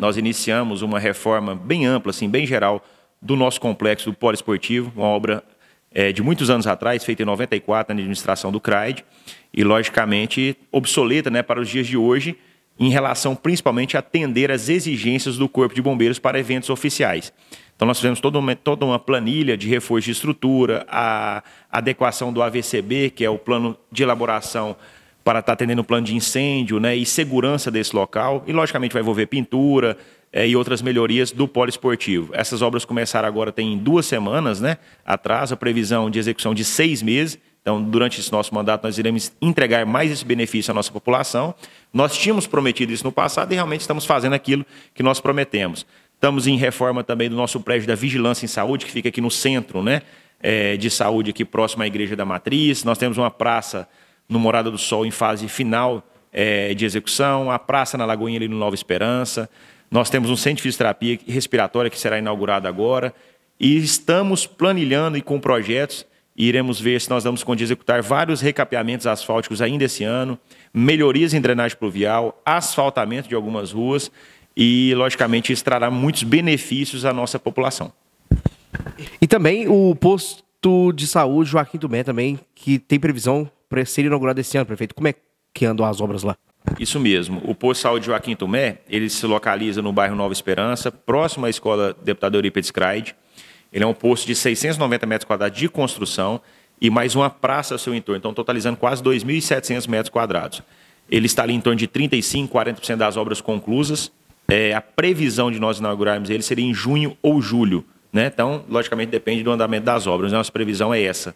nós iniciamos uma reforma bem ampla, assim, bem geral, do nosso complexo do poliesportivo, uma obra é, de muitos anos atrás, feita em 94, na administração do CRAID, e logicamente obsoleta né, para os dias de hoje, em relação principalmente a atender às exigências do Corpo de Bombeiros para eventos oficiais. Então, nós fizemos toda uma, toda uma planilha de reforço de estrutura, a adequação do AVCB, que é o plano de elaboração para estar tá atendendo o plano de incêndio né, e segurança desse local. E, logicamente, vai envolver pintura é, e outras melhorias do polo esportivo. Essas obras começaram agora, tem duas semanas né, atrás, a previsão de execução de seis meses. Então, durante esse nosso mandato, nós iremos entregar mais esse benefício à nossa população. Nós tínhamos prometido isso no passado e realmente estamos fazendo aquilo que nós prometemos. Estamos em reforma também do nosso prédio da Vigilância em Saúde, que fica aqui no centro né, é, de saúde, aqui próximo à Igreja da Matriz. Nós temos uma praça no Morada do Sol em fase final é, de execução, a praça na Lagoinha ali no Nova Esperança. Nós temos um centro de fisioterapia respiratória que será inaugurado agora e estamos planilhando e com projetos e iremos ver se nós damos conta de executar vários recapeamentos asfálticos ainda esse ano, melhorias em drenagem pluvial, asfaltamento de algumas ruas e, logicamente, isso trará muitos benefícios à nossa população. E também o posto de saúde Joaquim do Mé também, que tem previsão para ser inaugurado esse ano, prefeito. Como é que andam as obras lá? Isso mesmo. O posto de saúde Joaquim Tomé, ele se localiza no bairro Nova Esperança, próximo à escola deputado Eurípides Craide. Ele é um posto de 690 metros quadrados de construção e mais uma praça ao seu entorno. Então, totalizando quase 2.700 metros quadrados. Ele está ali em torno de 35%, 40% das obras conclusas. É, a previsão de nós inaugurarmos ele seria em junho ou julho. Né? Então, logicamente, depende do andamento das obras. Né? Nossa previsão é essa.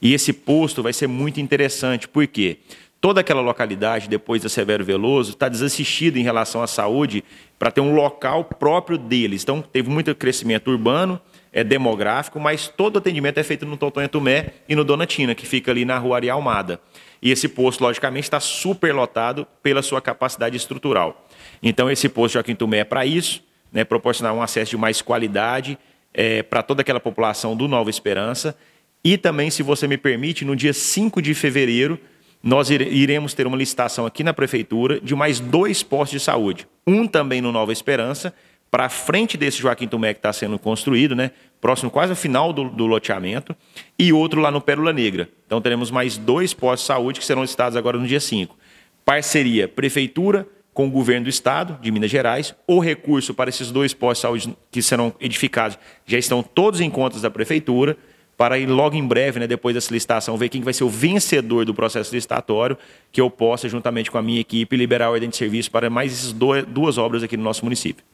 E esse posto vai ser muito interessante, porque toda aquela localidade, depois da Severo Veloso, está desassistida em relação à saúde para ter um local próprio deles. Então, teve muito crescimento urbano, é demográfico, mas todo o atendimento é feito no Totonha Tumé e no Donatina, que fica ali na rua Arialmada. E esse posto, logicamente, está superlotado pela sua capacidade estrutural. Então, esse posto Joaquim Tumé é para isso, né, proporcionar um acesso de mais qualidade é, para toda aquela população do Nova Esperança. E também, se você me permite, no dia 5 de fevereiro, nós iremos ter uma licitação aqui na prefeitura de mais dois postos de saúde. Um também no Nova Esperança, para frente desse Joaquim Tumé que está sendo construído, né? próximo quase ao final do, do, loteamento, e outro lá no Pérola Negra. Então teremos mais dois postos de saúde que serão licitados agora no dia 5. Parceria Prefeitura, com o governo do estado de Minas Gerais. O recurso para esses dois postos de saúde que serão edificados já estão todos em contas da prefeitura para ir logo em breve, né, depois dessa licitação, ver quem vai ser o vencedor do processo licitatório, que eu possa, juntamente com a minha equipe, liberar a ordem de serviço para mais essas duas obras aqui no nosso município.